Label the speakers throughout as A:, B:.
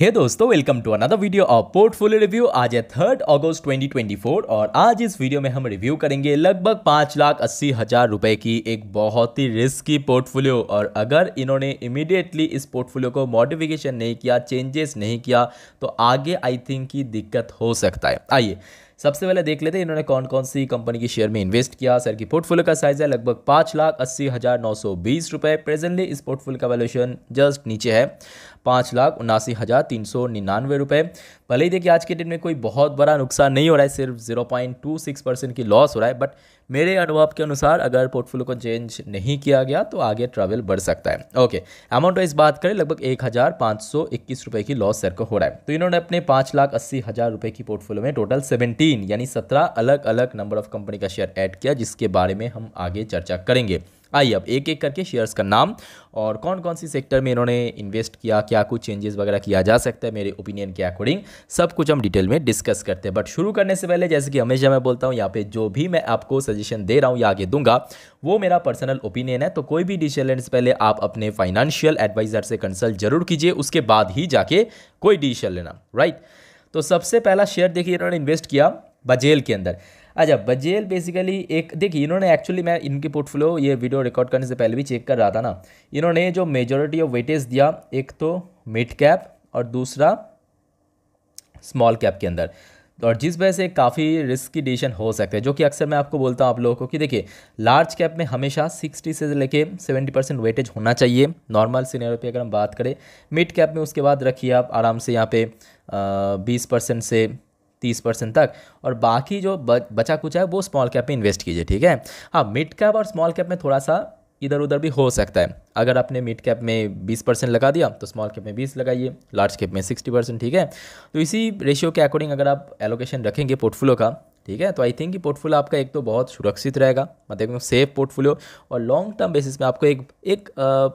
A: हे hey दोस्तों welcome to another video of portfolio review आज है थर्ड अगस्त 2024 और आज इस वीडियो में हम रिव्यू करेंगे लगभग पाँच लाख अस्सी हज़ार रुपये की एक बहुत ही रिस्की पोर्टफोलियो और अगर इन्होंने इमिडिएटली इस पोर्टफोलियो को मॉडिफिकेशन नहीं किया चेंजेस नहीं किया तो आगे आई थिंक की दिक्कत हो सकता है आइए सबसे पहले देख लेते हैं इन्होंने कौन कौन सी कंपनी के शेयर में इन्वेस्ट किया सर की पोर्टफोलियो का साइज है लगभग पाँच लाख अस्सी हज़ार नौ सौ बीस रुपये प्रेजेंटली इस पोर्टफोलियो का वैल्यूशन जस्ट नीचे है पाँच लाख उनासी हज़ार तीन सौ निन्यानवे रुपये भले ही देखिए आज के डेट में कोई बहुत बड़ा नुकसान नहीं हो रहा है सिर्फ zero point two six percent की लॉस हो रहा है बट मेरे अनुभव के अनुसार अगर पोर्टफोलियो को चेंज नहीं किया गया तो आगे ट्रैवल बढ़ सकता है ओके अमाउंट वाइज बात करें लगभग एक हज़ार पाँच सौ इक्कीस रुपये की लॉस सर को हो रहा है तो इन्होंने अपने पाँच लाख अस्सी हज़ार रुपये की पोर्टफोलियो में टोटल सेवेंटीन यानी सत्रह अलग अलग नंबर ऑफ कंपनी का शेयर ऐड किया जिसके बारे में हम आगे चर्चा करेंगे आइए अब एक एक करके शेयर्स का नाम और कौन कौन सी सेक्टर में इन्होंने इन्वेस्ट किया क्या कुछ चेंजेस वगैरह किया जा सकता है मेरे ओपिनियन के अकॉर्डिंग सब कुछ हम डिटेल में डिस्कस करते हैं बट शुरू करने से पहले जैसे कि हमेशा मैं बोलता हूँ यहाँ पे जो भी मैं आपको सजेशन दे रहा हूँ या आगे दूंगा वो मेरा पर्सनल ओपिनियन है तो कोई भी डिसीजन लेने से पहले आप अपने फाइनेंशियल एडवाइज़र से कंसल्ट जरूर कीजिए उसके बाद ही जाके कोई डिसीजन लेना राइट तो सबसे पहला शेयर देखिए इन्होंने इन्वेस्ट किया बजेल के अंदर अच्छा बजेल बेसिकली एक देखिए इन्होंने एक्चुअली मैं इनकी पोर्टफोलियो ये वीडियो रिकॉर्ड करने से पहले भी चेक कर रहा था ना इन्होंने जो मेजोरिटी ऑफ वेटेज दिया एक तो मिड कैप और दूसरा स्मॉल कैप के अंदर और जिस वजह से काफ़ी रिस्क की डिसीजन हो सकते हैं जो कि अक्सर मैं आपको बोलता हूँ आप लोगों को कि देखिए लार्ज कैप में हमेशा 60 से लेके 70 परसेंट वेटेज होना चाहिए नॉर्मल सीनियर पे अगर हम बात करें मिड कैप में उसके बाद रखिए आप आराम से यहाँ पे बीस परसेंट से तीस परसेंट तक और बाकी जो बचा कुचा है वो स्मॉल कैप में इन्वेस्ट कीजिए ठीक है हाँ मिड कैप और स्मॉल कैप में थोड़ा सा इधर उधर भी हो सकता है अगर आपने मिड कैप में 20 परसेंट लगा दिया तो स्मॉल कैप में 20 लगाइए लार्ज कैप में 60 परसेंट ठीक है तो इसी रेशियो के अकॉर्डिंग अगर आप एलोकेशन रखेंगे पोर्टफोलियो का ठीक है तो आई थिंक पोर्टफोलियो आपका एक तो बहुत सुरक्षित रहेगा मतलब एकदम सेफ पोर्टफोलियो और लॉन्ग टर्म बेसिस में आपको एक एक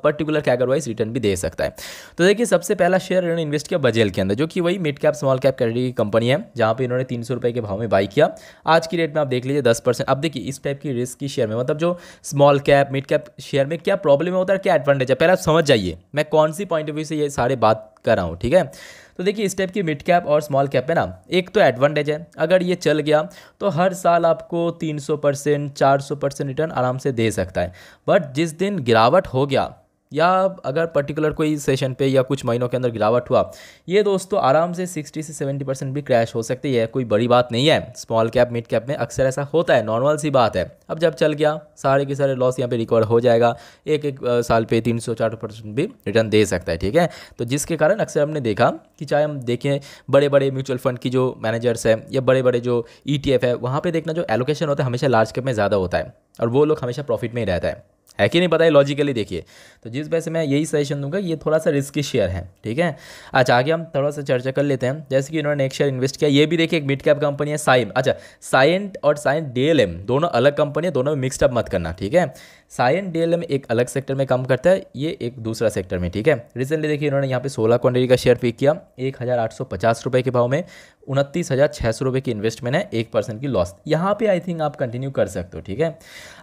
A: पर्टिकुलर कैगर वाइज रिटर्न भी दे सकता है तो देखिए सबसे पहला शेयर इन्होंने इन्वेस्ट किया बजेल के अंदर जो कि वही mid cap small cap category की कंपनी है जहाँ पर इन्होंने तीन सौ के भाव में बाई किया आज की रेट में आप देख लीजिए दस परसेंट अब देखिए इस टाइप की रिस्क की शेयर में मतलब जो small cap mid cap share में क्या प्रॉब्लम होता है क्या एडवांटेज है पहले आप समझ जाइए मैं कौन सी पॉइंट ऑफ व्यू से ये सारे बात कर रहा हूँ ठीक है तो देखिए इस टाइप की मिड कैप और स्मॉल कैप है ना एक तो एडवांटेज है अगर ये चल गया तो हर साल आपको 300 परसेंट चार रिटर्न आराम से दे सकता है बट जिस दिन गिरावट हो गया या अगर पर्टिकुलर कोई सेशन पे या कुछ महीनों के अंदर गिरावट हुआ ये दोस्तों आराम से 60 से 70 परसेंट भी क्रैश हो सकती है कोई बड़ी बात नहीं है स्मॉल कैप मिड कैप में अक्सर ऐसा होता है नॉर्मल सी बात है अब जब चल गया सारे के सारे लॉस यहाँ पे रिकवर हो जाएगा एक एक साल पे तीन सौ परसेंट भी रिटर्न दे सकता है ठीक है तो जिसके कारण अक्सर हमने देखा कि चाहे हम देखें बड़े बड़े म्यूचुअल फंड की जो मैनेजर्स है या बड़े बड़े जो ई e है वहाँ पर देखना जो एलोकेशन होता है हमेशा लार्ज कैप में ज़्यादा होता है और वो लोग हमेशा प्रॉफिट में ही रहता है है कि नहीं पता है लॉजिकली देखिए तो जिस वजह से मैं यही सजेशन दूंगा ये थोड़ा सा रिस्की शेयर है ठीक है अच्छा आगे हम थोड़ा सा चर्चा कर लेते हैं जैसे कि इन्होंने एक शेयर इन्वेस्ट किया ये भी देखिए एक मिड कैप कंपनी है साइम अच्छा साइंट और साइंट डी दोनों अलग कंपनी है दोनों में मिक्सडअप मत करना ठीक है डेल डीएलएम एक अलग सेक्टर में काम करता है ये एक दूसरा सेक्टर में ठीक है रिसेंटली देखिए इन्होंने यहाँ पे सोलह क्वांटिटी का शेयर पिक किया एक हज़ार आठ सौ पचास के भाव में उनतीस हज़ार छः सौ रुपये की इन्वेस्टमेंट है एक परसेंट की लॉस यहाँ पे आई थिंक आप कंटिन्यू कर सकते हो ठीक है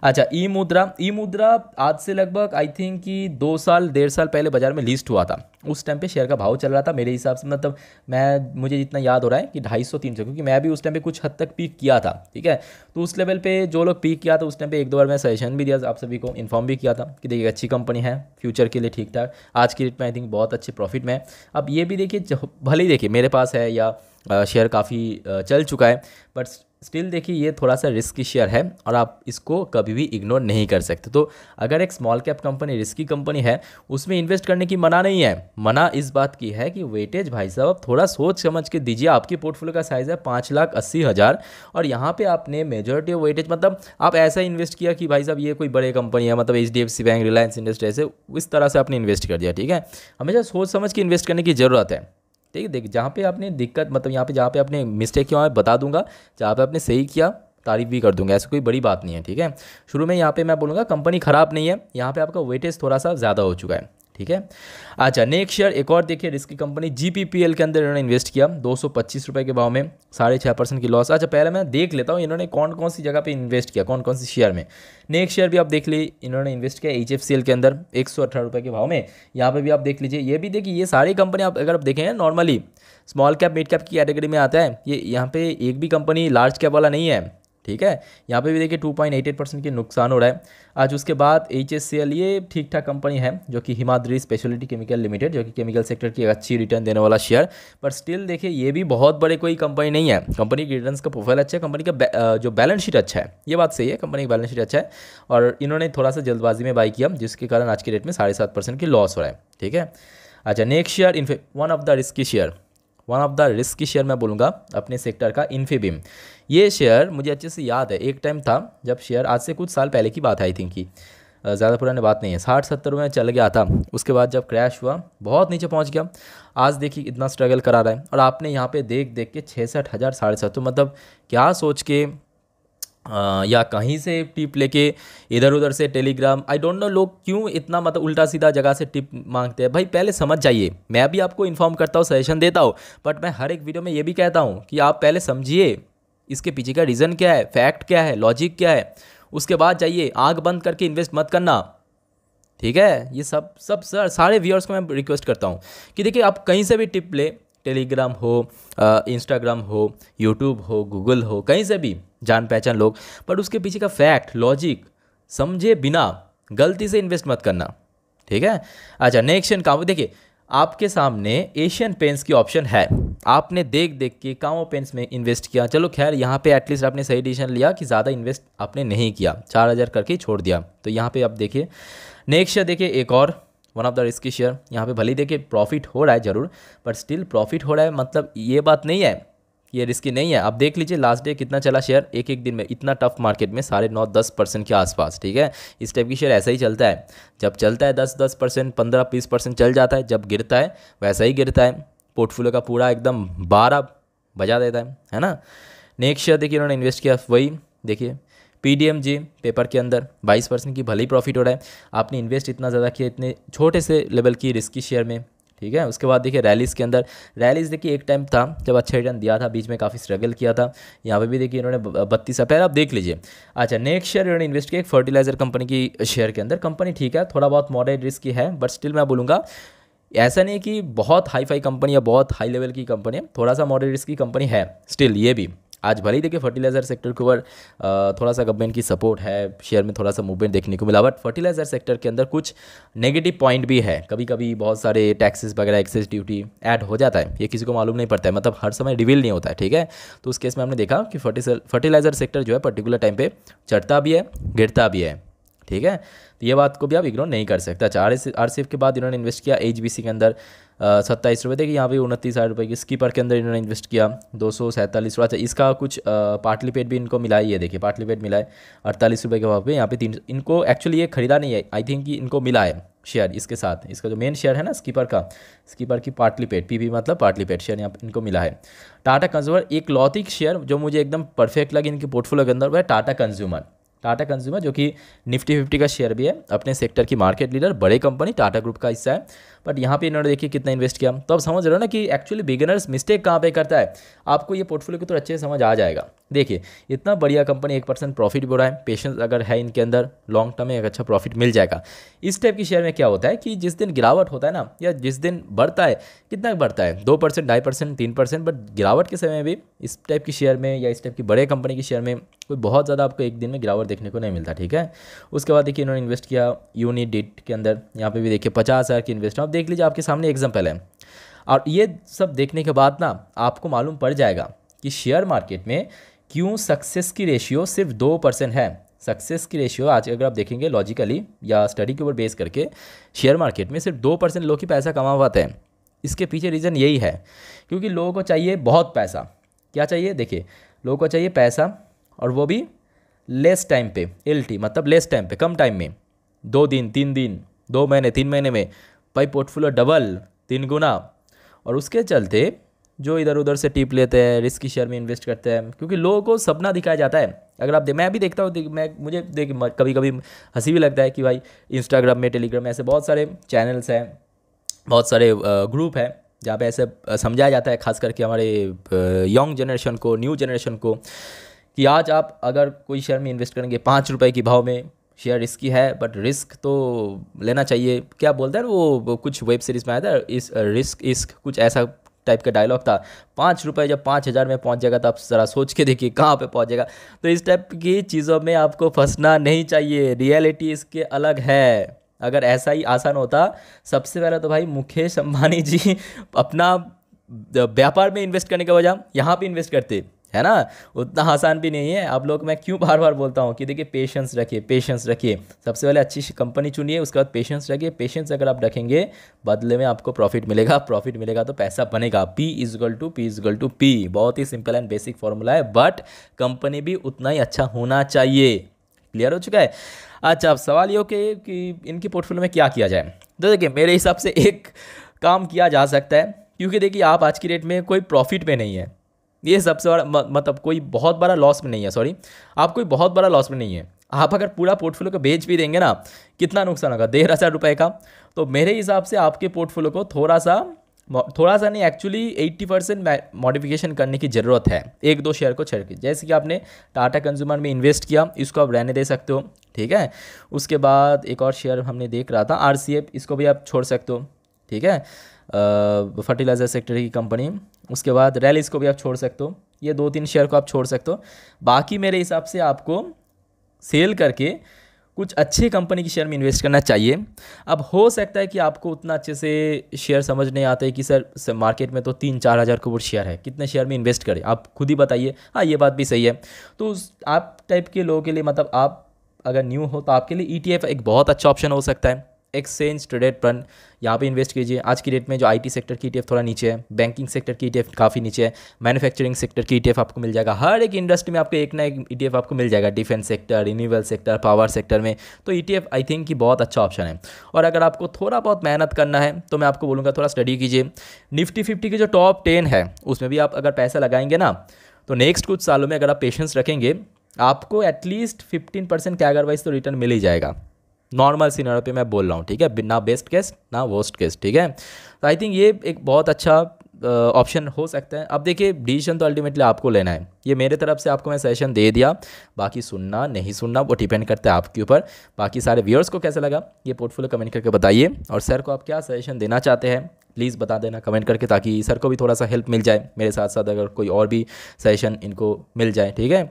A: अच्छा ई मुद्रा ई मुद्रा आज से लगभग आई थिंक कि दो साल डेढ़ साल पहले बाजार में लिस्ट हुआ था उस टाइम पे शेयर का भाव चल रहा था मेरे हिसाब से मतलब मैं मुझे जितना याद हो रहा है कि ढाई सौ तीन सौ क्योंकि मैं भी उस टाइम पे कुछ हद तक पीक किया था ठीक है तो उस लेवल पर जो लोग पीक किया था उस टाइम पर एक दो बार मैं सजेशन भी दिया आप सभी सभी को इन्फॉर्म भी किया था कि देखिए अच्छी कंपनी है फ्यूचर के लिए ठीक ठाक आज की डेट में आई थिंक बहुत अच्छे प्रॉफिट में अब ये भी देखिए भले ही देखिए मेरे पास है या शेयर काफ़ी चल चुका है बट स्टिल देखिए ये थोड़ा सा रिस्की शेयर है और आप इसको कभी भी इग्नोर नहीं कर सकते तो अगर एक small cap company risky company है उसमें इन्वेस्ट करने की मना नहीं है मना इस बात की है कि वेटेज भाई साहब आप थोड़ा सोच समझ के दीजिए आपकी पोर्टफोलियो का साइज़ है पाँच लाख अस्सी हज़ार और यहाँ पर आपने मेजोरिटी ऑफ वेटेज मतलब आप ऐसा इन्वेस्ट किया कि भाई साहब ये कोई बड़े कंपनी है मतलब एच बैंक रिलायंस इंडस्ट्री ऐसे इस तरह से आपने इन्वेस्ट कर दिया ठीक है हमेशा सोच समझ के इन्वेस्ट करने की ज़रूरत है ठीक है देख जहाँ पे आपने दिक्कत मतलब यहाँ पे जहाँ पे आपने मिस्टेक किया मैं बता दूंगा जहाँ पे आपने सही किया तारीफ भी कर दूंगा ऐसी कोई बड़ी बात नहीं है ठीक है शुरू में यहाँ पे मैं बोलूँगा कंपनी ख़राब नहीं है यहाँ पे आपका वेटेज थोड़ा सा ज़्यादा हो चुका है ठीक है अच्छा नेक्स्ट शेयर एक और देखिए रिस्क की कंपनी जीपीपीएल के अंदर इन्होंने इन्वेस्ट किया दो सौ पच्चीस रुपये के भाव में साढ़े छः परसेंट की लॉस अच्छा पहले मैं देख लेता हूँ इन्होंने कौन कौन सी जगह पे इन्वेस्ट किया कौन कौन सी शेयर में नेक्स्ट शेयर भी आप देख ली इन्होंने इन्वेस्ट किया एच के अंदर एक सौ के भाव में यहाँ पर भी आप देख लीजिए ये भी देखिए ये सारी कंपनी आप अगर आप देखें normally small cap mid cap की कैटेगरी में आता है ये यहाँ पर एक भी कंपनी लार्ज कैप वाला नहीं है ठीक है यहाँ पे भी देखिए 2.88 परसेंट के नुकसान हो रहा है आज उसके बाद एच एस सी एल ये ठीक ठाक कंपनी है जो कि हिमाद्री स्पेशलिटी केमिकल लिमिटेड जो कि केमिकल सेक्टर की अच्छी रिटर्न देने वाला शेयर पर स्टिल देखिए ये भी बहुत बड़े कोई कंपनी नहीं है कंपनी की रिटर्न का प्रोफाइल अच्छा है कंपनी का जो बैलेंस शीट अच्छा है ये बात सही है कंपनी का बैलेंस शीट अच्छा है और इन्होंने थोड़ा सा जल्दबाजी में बाई किया जिसके कारण आज के डेट में साढ़े सात परसेंट की लॉस हो रहा है ठीक है अच्छा next share in one of the risky share one of the risk share मैं बोलूँगा अपने सेक्टर का इन्फीबीम ये शेयर मुझे अच्छे से याद है एक टाइम था जब शेयर आज से कुछ साल पहले की बात आई थिंक की ज़्यादा पुराने बात नहीं है साठ सत्तर में चल गया था उसके बाद जब क्रैश हुआ बहुत नीचे पहुंच गया आज देखिए इतना स्ट्रगल करा रहा है और आपने यहाँ पे देख देख के छः हज़ार साढ़े सात तो मतलब क्या सोच के आ, या कहीं से टिप लेके इधर उधर से टेलीग्राम आई डोंट नो लोग क्यों इतना मतलब उल्टा सीधा जगह से टिप मांगते हैं भाई पहले समझ जाइए मैं भी आपको इन्फॉर्म करता हूँ सजेशन देता हूँ बट मैं हर एक वीडियो में ये भी कहता हूँ कि आप पहले समझिए इसके पीछे का रीज़न क्या है फैक्ट क्या है लॉजिक क्या है उसके बाद जाइए आँख बंद करके इन्वेस्ट मत करना ठीक है ये सब सब सर सारे व्यूअर्स को मैं रिक्वेस्ट करता हूँ कि देखिए आप कहीं से भी टिप ले टेलीग्राम हो इंस्टाग्राम हो यूट्यूब हो गूगल हो कहीं से भी जान पहचान लोग बट उसके पीछे का फैक्ट लॉजिक समझे बिना गलती से इन्वेस्ट मत करना ठीक है अच्छा नेक्स्ट काम देखिए आपके सामने एशियन पेंट्स की ऑप्शन है आपने देख देख के कामो पेंट्स में इन्वेस्ट किया चलो खैर यहाँ पे एटलीस्ट आपने सही डिसीजन लिया कि ज़्यादा इन्वेस्ट आपने नहीं किया चार हज़ार करके छोड़ दिया तो यहाँ पे आप देखिए नेक्स्ट शेयर देखिए एक और one of the risky share यहाँ पे भले ही देखिए प्रॉफिट हो रहा है ज़रूर बट स्टिल प्रॉफिट हो रहा है मतलब ये बात नहीं है ये रिस्की नहीं है आप देख लीजिए लास्ट डे कितना चला शेयर एक एक दिन में इतना टफ मार्केट में साढ़े नौ दस परसेंट के आसपास ठीक है इस टाइप की शेयर ऐसा ही चलता है जब चलता है दस दस परसेंट पंद्रह बीस परसेंट चल जाता है जब गिरता है वैसा ही गिरता है पोर्टफोलियो का पूरा एकदम बारह बजा देता है है ना नेक्स्ट शेयर देखिए उन्होंने इन्वेस्ट किया वही देखिए जी पेपर के अंदर 22 परसेंट की भले ही प्रॉफिट हो रहा है आपने इन्वेस्ट इतना ज़्यादा किया इतने छोटे से लेवल की रिस्की शेयर में ठीक है उसके बाद देखिए रैलीस के अंदर रैलीस देखिए एक टाइम था जब अच्छा रिटर्न दिया था बीच में काफ़ी स्ट्रगल किया था यहाँ पे भी देखिए इन्होंने बत्तीस अप्रैल आप देख लीजिए अच्छा नेक्स्ट शेयर इन्होंने इन्वेस्ट किया एक फर्टिलाइजर कंपनी की शेयर के अंदर कंपनी ठीक है थोड़ा बहुत मॉडरेट रिस्क की है बट स्टिल मैं बोलूँगा ऐसा नहीं कि बहुत हाई फाई कंपनी या बहुत हाई लेवल की कंपनी है थोड़ा सा मॉडरेट रिस्क की कंपनी है स्टिल ये भी आज भले ही देखिए फर्टिलाइज़र सेक्टर के ऊपर थोड़ा सा गवर्नमेंट की सपोर्ट है शेयर में थोड़ा सा मूवमेंट देखने को मिला बट फर्टिलाइज़र सेक्टर के अंदर कुछ नेगेटिव पॉइंट भी है कभी कभी बहुत सारे टैक्सेस वगैरह एक्सेस ड्यूटी ऐड हो जाता है ये किसी को मालूम नहीं पड़ता है मतलब हर समय रिविल नहीं होता है ठीक है तो उस केस में हमने देखा कि फर्टिलाइज़र सेक्टर जो है पर्टिकुलर टाइम पर चढ़ता भी है गिरता भी है ठीक है तो ये बात को भी आप इग्नोर नहीं कर सकते अच्छा आर सी के बाद इन्होंने इन्वेस्ट किया एच के अंदर सत्ताईस रुपये देखिए यहाँ पे उनतीस हज़ार रुपये की स्कीपर के अंदर इन्होंने इन्वेस्ट किया दो सौ सैंतालीस रुपये अच्छा इसका कुछ पार्टली पेट भी इनको मिला ही है देखिए पार्टली पेट मिला है अड़तालीस रुपये के भाव पे यहाँ पे तीन इनको एक्चुअली ये खरीदा नहीं है आई थिंक इनको मिला है शेयर इसके साथ इसका जो मेन शेयर है ना स्कीपर का स्कीपर की पार्टली पेट पी मतलब पार्टली पेट शेयर यहाँ इनको मिला है टाटा कंज्यूमर एक लौतिक शेयर जो मुझे एकदम परफेक्ट लगी इनकी पोर्टफोलियो के अंदर वह टाटा कंज्यूमर टाटा कंज्यूमर जो कि निफ्टी फिफ्टी का शेयर भी है अपने सेक्टर की मार्केट लीडर बड़े कंपनी टाटा ग्रुप का हिस्सा है बट यहाँ पे इन्होंने देखिए कितना इन्वेस्ट किया तो अब समझ रहे हो ना कि एक्चुअली बिगिनर्स मिस्टेक कहाँ पे करता है आपको ये पोर्टफोलियो को तो अच्छे से समझ आ जाएगा देखिए इतना बढ़िया कंपनी एक परसेंट प्रॉफिट भी रहा है पेशेंस अगर है इनके अंदर लॉन्ग टर्म में एक अच्छा प्रॉफिट मिल जाएगा इस टाइप की शेयर में क्या होता है कि जिस दिन गिरावट होता है ना या जिस दिन बढ़ता है कितना बढ़ता है दो परसेंट ढाई परसेंट तीन परसेंट बट गिरावट के समय भी इस टाइप की शेयर में या इस टाइप की बड़े कंपनी की शेयर में कोई बहुत ज़्यादा आपको एक दिन में गिरावट देखने को नहीं मिलता ठीक है उसके बाद देखिए इन्होंने इन्वेस्ट किया यूनिडिट के अंदर यहाँ पर भी देखिए पचास हज़ार की इन्वेस्ट आप देख लीजिए आपके सामने एग्जाम्पल है और ये सब देखने के बाद ना आपको मालूम पड़ जाएगा कि शेयर मार्केट में क्यों सक्सेस की रेशियो सिर्फ दो परसेंट है सक्सेस की रेशियो आज अगर आप देखेंगे लॉजिकली या स्टडी के ऊपर बेस करके शेयर मार्केट में सिर्फ दो परसेंट लोग ही पैसा कमा पाते हैं इसके पीछे रीज़न यही है क्योंकि लोगों को चाहिए बहुत पैसा क्या चाहिए देखिए लोगों को चाहिए पैसा और वो भी लेस टाइम पे एल मतलब लेस टाइम पे कम टाइम में दो दिन तीन दिन दो महीने तीन महीने में भाई पोर्टफोलियो डबल तीन गुना और उसके चलते जो इधर उधर से टिप लेते हैं रिस्की शेयर में इन्वेस्ट करते हैं क्योंकि लोगों को सपना दिखाया जाता है अगर आप मैं भी देखता हूँ मैं मुझे देख कभी कभी हंसी भी लगता है कि भाई इंस्टाग्राम में टेलीग्राम में ऐसे बहुत सारे चैनल्स हैं बहुत सारे ग्रुप हैं जहाँ पे ऐसे समझाया जाता है खास करके हमारे यंग जनरेशन को न्यू जनरेशन को कि आज आप अगर कोई शेयर में इन्वेस्ट करेंगे पाँच रुपये के भाव में शेयर रिस्की है बट रिस्क तो लेना चाहिए क्या बोलते हैं वो कुछ वेब सीरीज़ में आया था इस रिस्क इस्क कुछ ऐसा टाइप का डायलॉग था पाँच रुपये जब पाँच हज़ार में पहुंच जाएगा तो आप ज़रा सोच के देखिए कहाँ पे जाएगा तो इस टाइप की चीज़ों में आपको फंसना नहीं चाहिए रियलिटी इसके अलग है अगर ऐसा ही आसान होता सबसे पहले तो भाई मुकेश अम्बानी जी अपना व्यापार में इन्वेस्ट करने के बजाय यहाँ पे इन्वेस्ट करते है ना उतना आसान भी नहीं है आप लोग मैं क्यों बार बार बोलता हूँ कि देखिए पेशेंस रखिए पेशेंस रखिए सबसे पहले अच्छी कंपनी चुनिए उसके बाद पेशेंस रखिए पेशेंस अगर आप रखेंगे बदले में आपको प्रॉफिट मिलेगा प्रॉफिट मिलेगा तो पैसा बनेगा P is equal to P is equal to P बहुत ही सिंपल एंड बेसिक फॉर्मूला है बट कंपनी भी उतना ही अच्छा होना चाहिए क्लियर हो चुका है अच्छा अब सवाल ये हो कि, कि इनकी पोर्टफोलियो में क्या किया जाए तो देखिए मेरे हिसाब से एक काम किया जा सकता है क्योंकि देखिए आप आज की डेट में कोई प्रॉफिट में नहीं है ये सबसे बड़ा मतलब कोई बहुत बड़ा लॉस में नहीं है सॉरी आप कोई बहुत बड़ा लॉस में नहीं है आप अगर पूरा पोर्टफोलियो को बेच भी देंगे ना कितना नुकसान होगा डेढ़ हज़ार रुपये का तो मेरे हिसाब से आपके पोर्टफोलियो को थोड़ा सा थोड़ा सा नहीं एक्चुअली 80 परसेंट मॉडिफिकेशन करने की ज़रूरत है एक दो शेयर को छोड़ के जैसे कि आपने टाटा कंज्यूमर में इन्वेस्ट किया इसको आप रहने दे सकते हो ठीक है उसके बाद एक और शेयर हमने देख रहा था आर इसको भी आप छोड़ सकते हो ठीक है फर्टिलाइज़र सेक्टर की कंपनी उसके बाद रैलीस को भी आप छोड़ सकते हो ये दो तीन शेयर को आप छोड़ सकते हो बाकी मेरे हिसाब से आपको सेल करके कुछ अच्छी कंपनी के शेयर में इन्वेस्ट करना चाहिए अब हो सकता है कि आपको उतना अच्छे से शेयर समझ नहीं आता है कि सर मार्केट में तो तीन चार हज़ार करोड़ शेयर है कितने शेयर में इन्वेस्ट करें आप खुद ही बताइए हाँ ये बात भी सही है तो आप टाइप के लोगों के लिए मतलब आप अगर न्यू हो तो आपके लिए ई e एक बहुत अच्छा ऑप्शन हो सकता है एक्सचेंज ट्रेडेड फंड यहाँ पे इन्वेस्ट कीजिए आज की डेट में जो आईटी सेक्टर की ईटीएफ e थोड़ा नीचे है बैंकिंग सेक्टर की ईटीएफ e काफ़ी नीचे है मैन्युफैक्चरिंग सेक्टर की ईटीएफ e आपको मिल जाएगा हर एक इंडस्ट्री में आपको एक ना एक ईटीएफ आपको मिल जाएगा defence sector renewal sector power sector में तो ई आई थिंक की बहुत अच्छा ऑप्शन है और अगर आपको थोड़ा बहुत मेहनत करना है तो मैं आपको बोलूँगा थोड़ा स्टडी कीजिए निफ्टी फिफ्टी की जो टॉप टेन है उसमें भी आप अगर पैसा लगाएंगे ना तो नेक्स्ट कुछ सालों में अगर आप पेशेंस रखेंगे आपको at least fifteen percent CAGR wise तो रिटर्न मिल ही जाएगा नॉर्मल सीनर पर मैं बोल रहा हूँ ठीक है ना बेस्ट केस ना वर्स्ट केस ठीक है तो आई थिंक ये एक बहुत अच्छा ऑप्शन हो सकता है अब देखिए डिसीजन तो अल्टीमेटली आपको लेना है ये मेरे तरफ से आपको मैं सजेशन दे दिया बाकी सुनना नहीं सुनना वो डिपेंड करता है आपके ऊपर बाकी सारे व्यूअर्स को कैसा लगा ये पोर्टफोलियो कमेंट करके बताइए और सर को आप क्या सजेशन देना चाहते हैं प्लीज़ बता देना कमेंट करके ताकि सर को भी थोड़ा सा हेल्प मिल जाए मेरे साथ साथ अगर कोई और भी सजेशन इनको मिल जाए ठीक है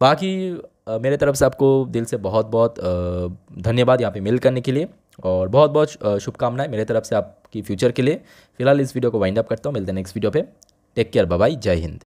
A: बाकी मेरे तरफ से आपको दिल से बहुत बहुत धन्यवाद यहाँ पे मेल करने के लिए और बहुत बहुत शुभकामनाएं मेरे तरफ से आपकी फ्यूचर के लिए फिलहाल इस वीडियो को वाइंड अप करता हूँ मिलते हैं नेक्स्ट वीडियो पे टेक केयर बाय जय हिंद